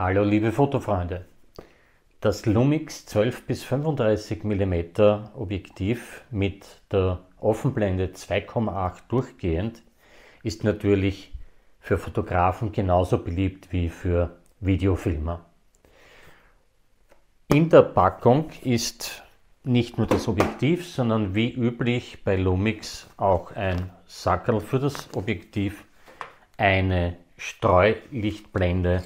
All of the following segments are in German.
Hallo liebe Fotofreunde. Das Lumix 12 bis 35 mm Objektiv mit der Offenblende 2,8 durchgehend ist natürlich für Fotografen genauso beliebt wie für Videofilmer. In der Packung ist nicht nur das Objektiv, sondern wie üblich bei Lumix auch ein Sackerl für das Objektiv, eine Streulichtblende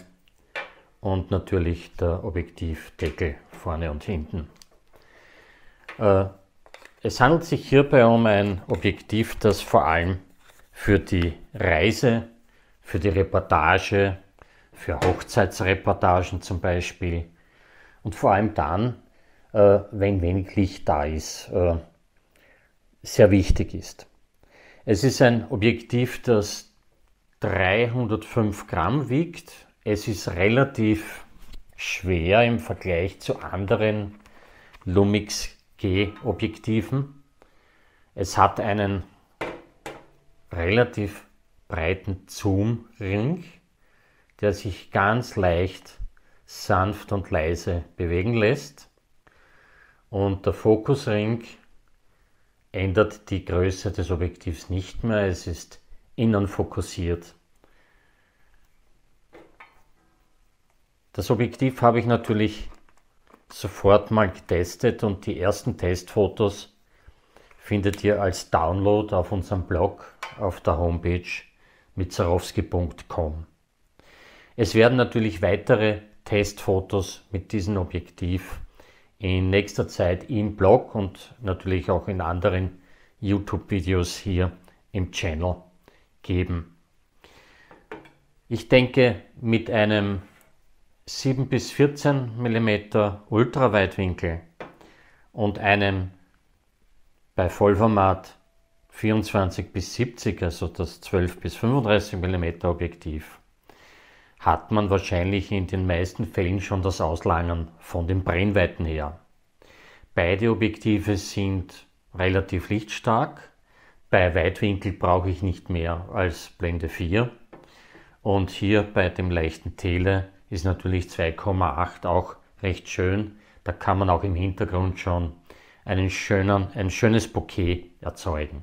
und natürlich der Objektivdeckel vorne und hinten. Äh, es handelt sich hierbei um ein Objektiv, das vor allem für die Reise, für die Reportage, für Hochzeitsreportagen zum Beispiel und vor allem dann, äh, wenn wenig Licht da ist, äh, sehr wichtig ist. Es ist ein Objektiv, das 305 Gramm wiegt, es ist relativ schwer im Vergleich zu anderen Lumix G-Objektiven. Es hat einen relativ breiten Zoom-Ring, der sich ganz leicht sanft und leise bewegen lässt. Und der Fokusring ändert die Größe des Objektivs nicht mehr. Es ist innen fokussiert. Das Objektiv habe ich natürlich sofort mal getestet und die ersten Testfotos findet ihr als Download auf unserem Blog auf der Homepage mit zarowski.com. Es werden natürlich weitere Testfotos mit diesem Objektiv in nächster Zeit im Blog und natürlich auch in anderen YouTube-Videos hier im Channel geben. Ich denke, mit einem 7 bis 14 mm Ultraweitwinkel und einem bei Vollformat 24 bis 70, also das 12 bis 35 mm Objektiv, hat man wahrscheinlich in den meisten Fällen schon das Auslangen von den Brennweiten her. Beide Objektive sind relativ lichtstark. Bei Weitwinkel brauche ich nicht mehr als Blende 4. Und hier bei dem leichten Tele ist natürlich 2,8 auch recht schön. Da kann man auch im Hintergrund schon einen schönen, ein schönes Bouquet erzeugen.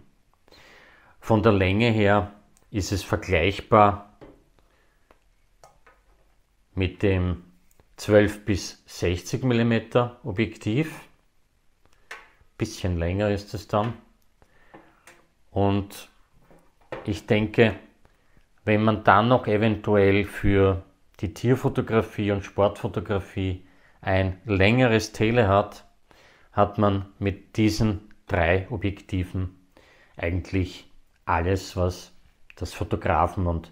Von der Länge her ist es vergleichbar mit dem 12 bis 60 mm Objektiv. Bisschen länger ist es dann. Und ich denke, wenn man dann noch eventuell für die Tierfotografie und Sportfotografie ein längeres Tele hat, hat man mit diesen drei Objektiven eigentlich alles, was das Fotografen und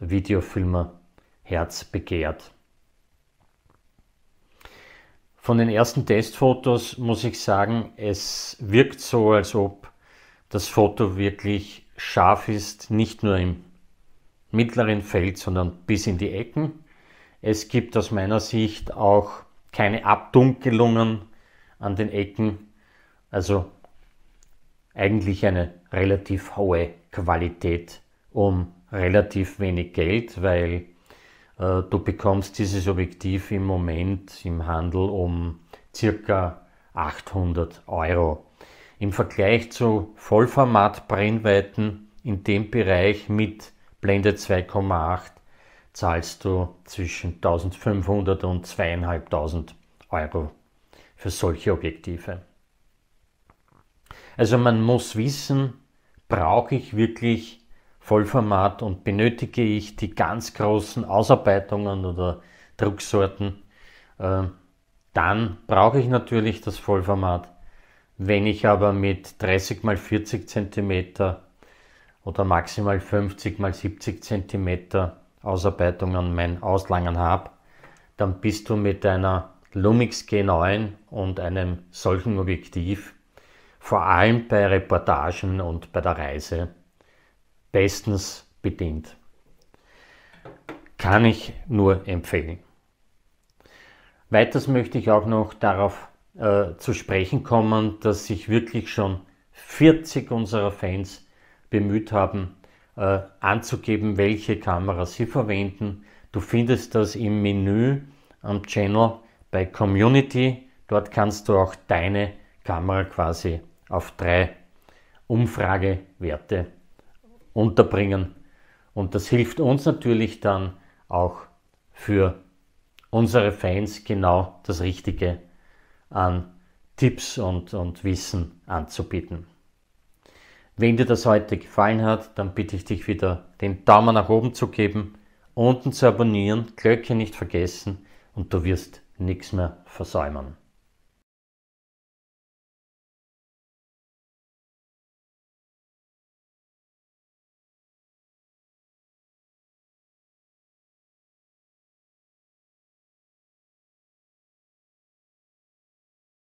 Videofilmer Herz begehrt. Von den ersten Testfotos muss ich sagen, es wirkt so, als ob das Foto wirklich scharf ist, nicht nur im mittleren Feld, sondern bis in die Ecken. Es gibt aus meiner Sicht auch keine Abdunkelungen an den Ecken. Also eigentlich eine relativ hohe Qualität um relativ wenig Geld, weil äh, du bekommst dieses Objektiv im Moment im Handel um circa 800 Euro. Im Vergleich zu Vollformat-Brennweiten in dem Bereich mit Blende 2,8 zahlst du zwischen 1500 und 2500 Euro für solche Objektive. Also man muss wissen, brauche ich wirklich Vollformat und benötige ich die ganz großen Ausarbeitungen oder Drucksorten, äh, dann brauche ich natürlich das Vollformat. Wenn ich aber mit 30 x 40 cm oder maximal 50 x 70 cm Ausarbeitungen mein Auslangen habe, dann bist du mit einer Lumix G9 und einem solchen Objektiv, vor allem bei Reportagen und bei der Reise, bestens bedient. Kann ich nur empfehlen. Weiters möchte ich auch noch darauf äh, zu sprechen kommen, dass sich wirklich schon 40 unserer Fans bemüht haben, äh, anzugeben, welche Kamera Sie verwenden. Du findest das im Menü am Channel bei Community. Dort kannst du auch deine Kamera quasi auf drei Umfragewerte unterbringen. Und das hilft uns natürlich dann auch für unsere Fans genau das Richtige an Tipps und, und Wissen anzubieten. Wenn dir das heute gefallen hat, dann bitte ich dich wieder, den Daumen nach oben zu geben, unten zu abonnieren, Glöckchen nicht vergessen und du wirst nichts mehr versäumen.